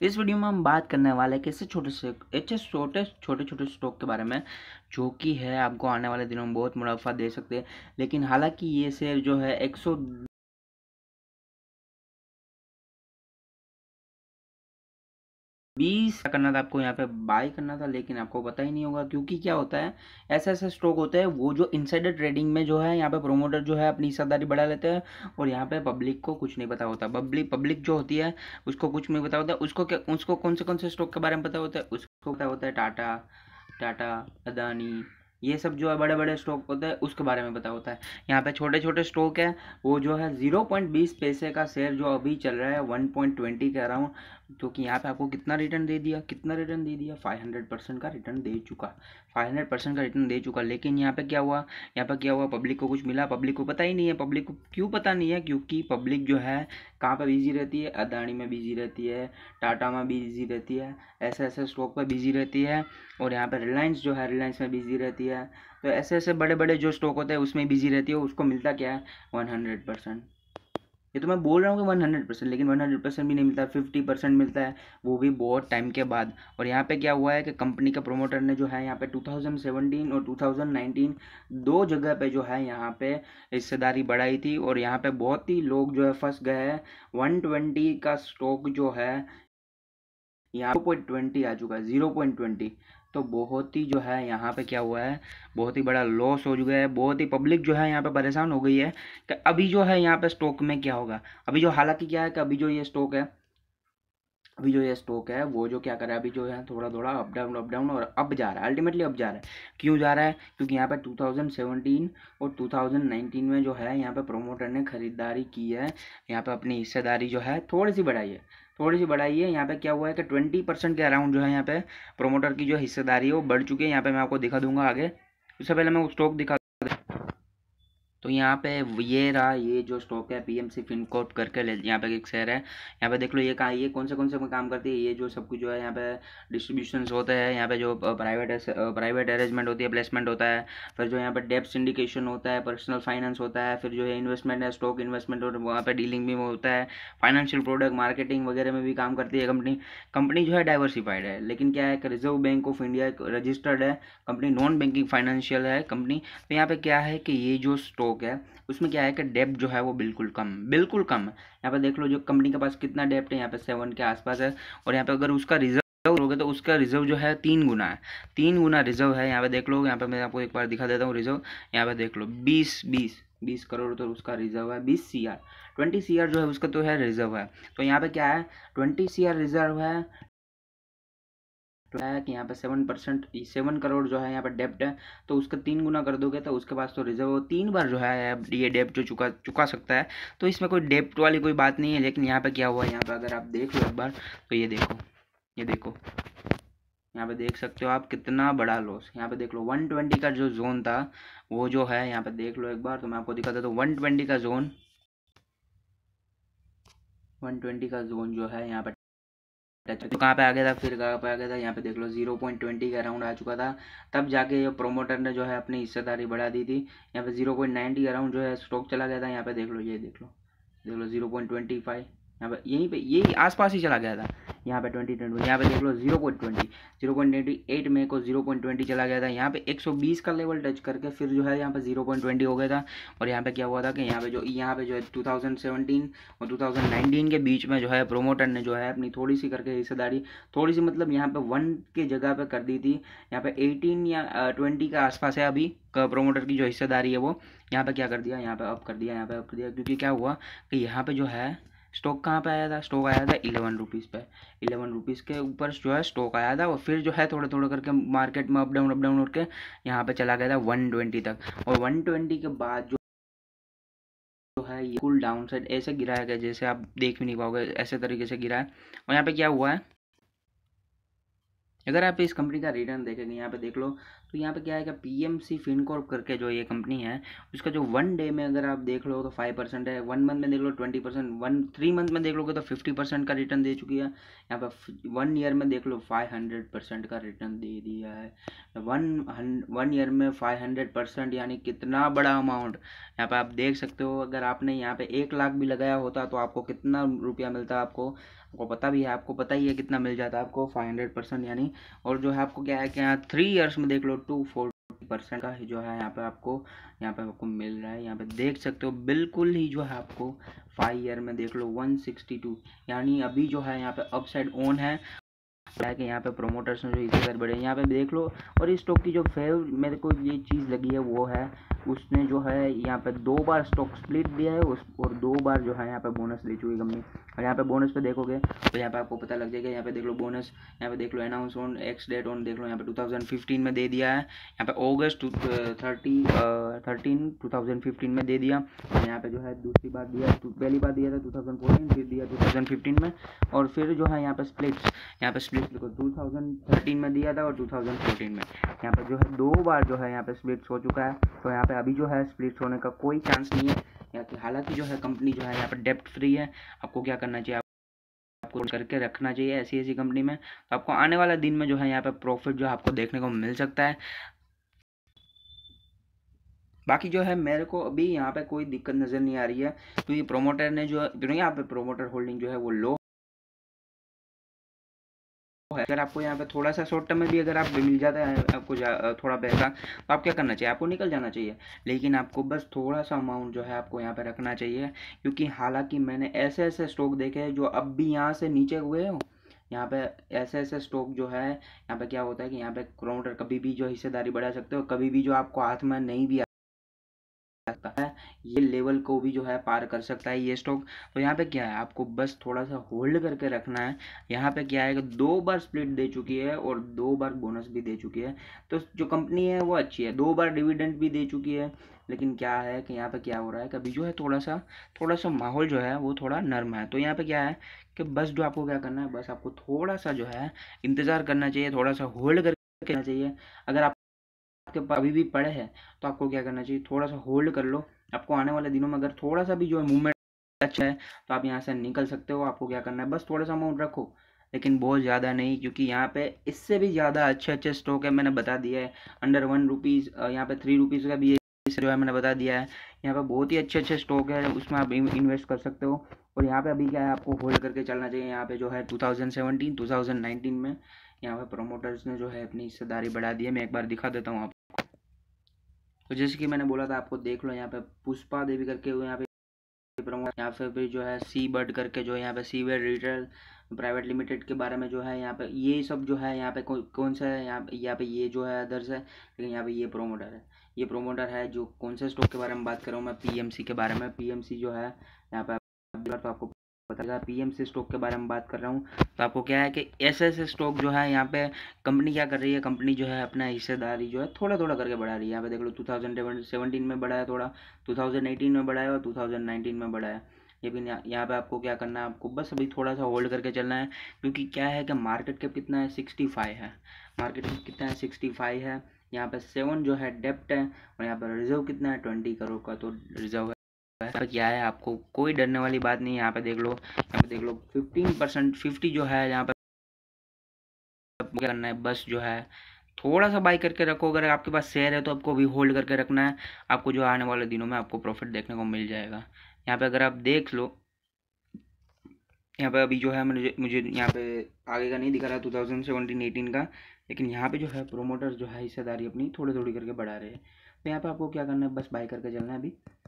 तो इस वीडियो में हम बात करने वाले हैं किसी छोटे से ऐसे छोटे छोटे छोटे स्टॉक के बारे में जो कि है आपको आने वाले दिनों में बहुत मुनाफा दे सकते हैं लेकिन हालांकि ये शेयर जो है एक बीस करना था आपको यहाँ पे बाय करना था लेकिन आपको पता ही नहीं होगा क्योंकि क्या होता है ऐसा ऐसा स्टॉक होता है वो जो इनसाइडर ट्रेडिंग में जो है यहाँ पे प्रोमोटर जो है अपनी हिस्सादारी बढ़ा लेते हैं और यहाँ पे पब्लिक को कुछ नहीं पता होता पब्लिक पब्लिक जो होती है उसको कुछ नहीं पता होता उसको क्या उसको कौन से कौन से स्टॉक के बारे में पता होता है उसको पता होता है टाटा टाटा अदानी ये सब जो है बड़े बड़े स्टॉक होते हैं उसके बारे में पता होता है यहाँ पे छोटे छोटे स्टॉक है वो जो है जीरो पॉइंट बीस पैसे का शेयर जो अभी चल रहा है वन पॉइंट ट्वेंटी के अराउंड जो कि यहाँ पे आपको कितना रिटर्न दे दिया कितना रिटर्न दे दिया फाइव हंड्रेड परसेंट का रिटर्न दे चुका फाइव हंड्रेड परसेंट का रिटर्न दे चुका लेकिन यहाँ पे क्या हुआ यहाँ पे क्या हुआ पब्लिक को कुछ मिला पब्लिक को पता ही नहीं है पब्लिक को क्यों पता नहीं है क्योंकि पब्लिक जो है कहाँ पर बिजी रहती है अदानी में बिजी रहती है टाटा में बिजी रहती है ऐसे ऐसे स्टॉक पर बिजी रहती है और यहाँ पर रिलायंस जो है रिलायंस में बिजी रहती है दिया है तो ऐसे ऐसे बड़े बड़े जो स्टॉक होते हैं उसमें बिजी रहती है उसको मिलता क्या है वन हंड्रेड परसेंट ये तो मैं बोल रहा हूँ कि वन हंड्रेड परसेंट लेकिन वन हंड्रेड परसेंट भी नहीं मिलता फिफ्टी परसेंट मिलता है वो भी बहुत टाइम के बाद और यहाँ पे क्या हुआ है कि कंपनी के प्रोमोटर ने जो है यहाँ पे टू थाउजेंड सेवनटीन और टू थाउजेंड नाइनटीन दो जगह पे जो है यहाँ पे हिस्सेदारी बढ़ाई थी और यहाँ पे बहुत ही लोग जो है फंस गए हैं वन ट्वेंटी का स्टॉक जो है यहाँ पॉइंट ट्वेंटी आ चुका है जीरो पॉइंट ट्वेंटी तो बहुत ही जो है यहाँ पे क्या हुआ है बहुत ही बड़ा लॉस हो चुका है बहुत ही पब्लिक जो है यहाँ पे परेशान हो गई है कि अभी जो है यहाँ पे स्टॉक में क्या होगा अभी जो हालांकि क्या है कि अभी जो ये स्टॉक है अभी जो ये स्टॉक है वो जो क्या कर रहा है अभी जो है थोड़ा थोड़ा अप डाउन अप डाउन और अब जा रहा है अल्टीमेटली अब जा रहा है क्यों जा रहा है क्योंकि यहाँ पे 2017 और 2019 में जो है यहाँ पे प्रोमोटर ने खरीदारी की है यहाँ पे अपनी हिस्सेदारी जो है थोड़ी सी बढ़ाई है थोड़ी सी बढ़ाई है यहाँ पे क्या हुआ है कि ट्वेंटी परसेंट के अराउंड जो है यहाँ पे प्रोमोटर की जो हिस्सेदारी है वो बढ़ चुकी है यहाँ पे मैं आपको दिखा दूंगा आगे उससे पहले मैं स्टॉक दिखा तो यहाँ पे ये रहा ये जो स्टॉक है पीएमसी फिनकॉर्प करके ले यहाँ पे एक शेयर है यहाँ पे देख लो ये कहाँ ये कौन से कौन से काम करती है ये जो सब कुछ जो है यहाँ पे डिस्ट्रीब्यूशन होते हैं यहाँ पे जो प्राइवेट प्राइवेट अरेंजमेंट होती है प्लेसमेंट होता है फिर जो यहाँ पे डेप सिंडिकेशन होता है पर्सनल फाइनेंस होता है फिर जो है इन्वेस्टमेंट है स्टॉक इन्वेस्टमेंट और वहाँ पर डीलिंग भी होता है फाइनेंशियल प्रोडक्ट मार्केटिंग वगैरह में भी काम करती है कंपनी कंपनी जो है डाइवर्सिफाइड है लेकिन क्या है reserve bank of India registered है कंपनी नॉन बैंकिंग फाइनेंशियल है कंपनी तो यहाँ पे क्या है कि ये जो स्टॉक गया है उसमें क्या है कि डेप्ट जो है वो बिल्कुल कम बिल्कुल कम यहाँ पर देख लो जो कंपनी के पास कितना डेप्ट है यहाँ पे सेवन के आसपास है और यहाँ पे अगर उसका रिजर्व हो होगा तो उसका रिजर्व जो है तीन गुना है तीन गुना रिजर्व है यहाँ पे देख लो यहाँ पे मैं आपको एक बार दिखा देता हूँ रिजर्व यहाँ पे देख लो बीस बीस बीस करोड़ तो उसका रिजर्व है बीस C R twenty C R जो है उसका तो है रिजर्व है तो यहाँ पे क्या है ट्वेंटी सी आर रिजर्व है तो है कि यहाँ पे सेवन परसेंट सेवन करोड़ जो है यहाँ पे डेप्ट है तो उसका तीन गुना कर दोगे तो उसके पास तो रिजर्व तीन बार जो है ये डेप्ट जो चुका चुका सकता है तो इसमें कोई डेप्ट वाली कोई बात नहीं है लेकिन यहाँ पे क्या हुआ है यहाँ पे अगर आप देख लो एक बार तो ये देखो ये देखो यहाँ पे देख सकते हो आप कितना बड़ा लॉस यहाँ पे देख लो 120 का जो जोन था वो जो है यहाँ पे देख लो एक बार तो मैं आपको दिखाता हूँ वन तो ट्वेंटी का जोन 120 का जोन जो है यहाँ पे तो, तो कहाँ पे आ गया था फिर कहाँ पे आ गया था यहाँ पे देख लो जीरो पॉइंट ट्वेंटी का अराउंड आ चुका था तब जाके ये प्रोमोटर ने जो है अपनी हिस्सेदारी बढ़ा दी थी यहाँ पे जीरो पॉइंट नाइनटी अराउंड जो है स्टॉक चला गया था यहाँ पे देख लो ये देख लो देख लो जीरो पॉइंट ट्वेंटी फाइव यहाँ पे यहीं पे यही आसपास ही चला गया था यहाँ पे ट्वेंटी ट्वेंटी यहाँ पे देख लो zero point twenty zero point twenty eight में को जीरो पॉइंट ट्वेंटी चला गया था यहाँ पे एक सौ बीस का लेवल टच करके फिर जो है यहाँ पे जीरो पॉइंट ट्वेंटी हो गया था और यहाँ पे क्या हुआ था कि यहाँ पे जो यहाँ पे जो है टू थाउजेंड सेवनटीन और टू थाउजेंड नाइनटीन के बीच में जो है प्रोमोटर ने जो है अपनी थोड़ी सी करके हिस्सेदारी थोड़ी सी मतलब यहाँ पे वन के जगह पे कर दी थी यहाँ पे एटीन या ट्वेंटी के आसपास है अभी प्रोमोटर की जो हिस्सेदारी है वो यहाँ पे क्या कर दिया यहाँ पे अप कर दिया यहाँ पे अप कर दिया क्योंकि क्या हुआ कि यहाँ पे जो है स्टॉक कहाँ पे आया था स्टॉक आया था इलेवन रुपीज़ पे इलेवन रुपीज़ के ऊपर जो है स्टॉक आया था और फिर जो है थोड़ा थोड़ा करके मार्केट में अप डाउन अप डाउन करके यहाँ पे चला गया था वन ट्वेंटी तक और वन ट्वेंटी के बाद जो है ये कुल डाउन साइड ऐसे गिराया गया जैसे आप देख भी नहीं पाओगे ऐसे तरीके से गिरा है और यहाँ पे क्या हुआ है अगर आप इस कंपनी का रिटर्न देखेंगे यहाँ पे देख लो तो यहाँ पे क्या आएगा पी एम सी फिनकॉर्प करके जो ये कंपनी है उसका जो वन डे में अगर आप देख लो तो फाइव परसेंट है वन मंथ में देख लो twenty percent one three month में देख लोगे तो फिफ्टी परसेंट का रिटर्न दे चुकी है यहाँ पे वन ईयर में देख लो फाइव हंड्रेड परसेंट का रिटर्न दे दिया है वन वन ईयर में फाइव हंड्रेड परसेंट यानी कितना बड़ा अमाउंट यहाँ पर आप देख सकते हो अगर आपने यहाँ पर एक लाख भी लगाया होता तो आपको कितना रुपया मिलता आपको आपको पता भी है आपको पता ही है कितना मिल जाता है आपको फाइव हंड्रेड परसेंट यानी और जो है आपको क्या है कि यहाँ थ्री ईयर्स में देख लो टू फोर परसेंट का जो है यहाँ पे आपको यहाँ पे आपको मिल रहा है यहाँ पे देख सकते हो बिल्कुल ही जो है आपको फाइव ईयर में देख लो वन सिक्सटी टू यानी अभी जो है यहाँ पे अप साइड ऑन है कि यहाँ पे प्रोमोटर्स में जो इसी बढ़े यहाँ पे देख लो और इस स्टॉक की जो फेव मेरे को ये चीज़ लगी है वो है उसने जो है यहाँ पे दो बार स्टॉक स्प्लिट दिया है उस और दो बार जो है यहाँ पे बोनस ले चुकी कंपनी और यहाँ पे बोनस पे देखोगे तो यहाँ पे आपको पता लग जाएगा यहाँ पे देख लो बोनस यहाँ पे देख लो announce on ex date on देख लो यहाँ पे 2015 में दे दिया है यहाँ पे ऑगस्ट थर्टी थर्टीन टू में दे दिया और यहाँ पे जो है दूसरी बार दिया पहली बार दिया था टू फिर दिया टू में और फिर जो है यहाँ पे स्प्लिट्स यहाँ पे स्प्लिट्स देखो टू में दिया था और टू में यहाँ पर जो है दो बार जो है यहाँ पे स्प्लिट्स हो चुका है तो यहाँ पे अभी जो है स्प्लिट होने का कोई चांस नहीं है यहाँ की हालांकि जो है कंपनी जो है यहाँ पर डेप्ट फ्री है आपको क्या करना चाहिए आपको करके रखना चाहिए ऐसी ऐसी कंपनी में तो आपको आने वाले दिन में जो है यहाँ पर प्रॉफिट जो आपको देखने को मिल सकता है बाकी जो है मेरे को अभी यहाँ पे कोई दिक्कत नज़र नहीं आ रही है क्योंकि तो प्रोमोटर ने जो तो यहाँ पे प्रोमोटर होल्डिंग जो है वो लो अगर आपको यहाँ पे थोड़ा सा शॉर्ट टर्म में भी अगर आप मिल जाता है आपको जा, थोड़ा पैसा तो आप क्या करना चाहिए आपको निकल जाना चाहिए लेकिन आपको बस थोड़ा सा अमाउंट जो है आपको यहाँ पे रखना चाहिए क्योंकि हालांकि मैंने ऐसे ऐसे स्टॉक देखे हैं जो अब भी यहाँ से नीचे हुए हो यहाँ पे ऐसे ऐसे स्टॉक जो है यहाँ पे क्या होता है कि यहाँ पे क्राउंडर कभी भी जो हिस्सेदारी बढ़ा सकते हो कभी भी जो आपको हाथ में नहीं भी सकता है ये लेवल को भी जो है पार कर सकता है ये स्टॉक तो यहाँ पे क्या है आपको बस थोड़ा सा होल्ड करके रखना है यहाँ पे क्या है कि दो बार स्प्लिट दे चुकी है और दो बार बोनस भी दे चुकी है तो जो कंपनी है वो अच्छी है दो बार डिविडेंड भी दे चुकी है लेकिन क्या है कि यहाँ पे क्या हो रहा है कभी जो है थोड़ा सा थोड़ा सा माहौल जो है वो थोड़ा नर्म है तो यहाँ पे क्या है कि बस जो आपको क्या करना है बस आपको थोड़ा सा जो है इंतज़ार करना चाहिए थोड़ा सा होल्ड करके करना चाहिए अगर आप आपके पास अभी भी पड़े हैं तो आपको क्या करना चाहिए थोड़ा सा होल्ड कर लो आपको आने वाले दिनों में अगर थोड़ा सा भी जो है मूवमेंट अच्छा है तो आप यहाँ से निकल सकते हो आपको क्या करना है बस थोड़ा सा अमाउंट रखो लेकिन बहुत ज़्यादा नहीं क्योंकि यहाँ पे इससे भी ज़्यादा अच्छे अच्छे स्टॉक है मैंने बता दिया है अंडर वन रुपीज़ यहाँ पे थ्री रुपीज़ का भी जो है मैंने बता दिया है यहाँ पे बहुत ही अच्छे अच्छे स्टॉक है उसमें आप इन्वेस्ट कर सकते हो और यहाँ पे अभी क्या है आपको होल्ड करके चलना चाहिए यहाँ पे जो है टू थाउजेंड में यहाँ पर प्रोमोटर्स ने जो है अपनी हिस्सेदारी बढ़ा दी है मैं एक बार दिखा देता हूँ आप तो जैसे कि मैंने बोला था आपको देख लो यहाँ पे पुष्पा देवी करके यहाँ पे यहाँ पे भी जो है सी बर्ड करके जो यहाँ पे C ware retail private limited के बारे में जो है यहाँ पे ये सब जो है यहाँ पे कौन कौन सा है यहाँ यहाँ पे ये जो है अदर्स है लेकिन यहाँ पे ये प्रोमोटर है ये प्रोमोटर है जो कौन से स्टॉक के बारे में बात कर रहा हूँ मैं पीएमसी के बारे में पीएमसी जो है यहाँ पे तो आपको बताएगा पीएम से स्टॉक के बारे में बात कर रहा हूँ तो आपको क्या है कि एस एस स्टॉक जो है यहाँ पे कंपनी क्या कर रही है कंपनी जो है अपना हिस्सेदारी जो है थोड़ा थोड़ा करके बढ़ा रही है यहाँ पे देख लो टू थाउजेंड में बढ़ाया थोड़ा टू थाउजेंड एटीन में बढ़ाया और टू थाउजेंड नाइनटीन में बढ़ाया लेकिन यहाँ पे आपको क्या करना है आपको बस अभी थोड़ा सा होल्ड करके चलना है क्योंकि क्या है कि मार्केट कैप कितना है सिक्सटी फाइव है मार्केट कैप कितना है सिक्सटी फाइव है यहाँ पे सेवन जो है डेप्ट है और यहाँ पर रिजर्व कितना है ट्वेंटी करोड़ का तो रिजर्व है पैसा क्या है आपको कोई डरने वाली बात नहीं यहाँ पे देख लो यहाँ पे देख लो फिफ्टीन परसेंट फिफ्टी जो है यहाँ पर क्या करना है बस जो है थोड़ा सा बाई करके रखो अगर आपके पास शेयर है तो आपको भी होल्ड करके रखना है आपको जो आने वाले दिनों में आपको प्रॉफिट देखने को मिल जाएगा यहाँ पे अगर आप देख लो यहाँ पे अभी जो है मुझे मुझे यहाँ पे आगे का नहीं दिखा रहा टू थाउजेंड सेवनटीन एटीन का लेकिन यहाँ पे जो है प्रोमोटर्स जो है हिस्सेदारी अपनी थोड़ी थोड़ी करके बढ़ा रहे हैं तो यहाँ पे आपको क्या करना है बस बाई करके चलना है अभी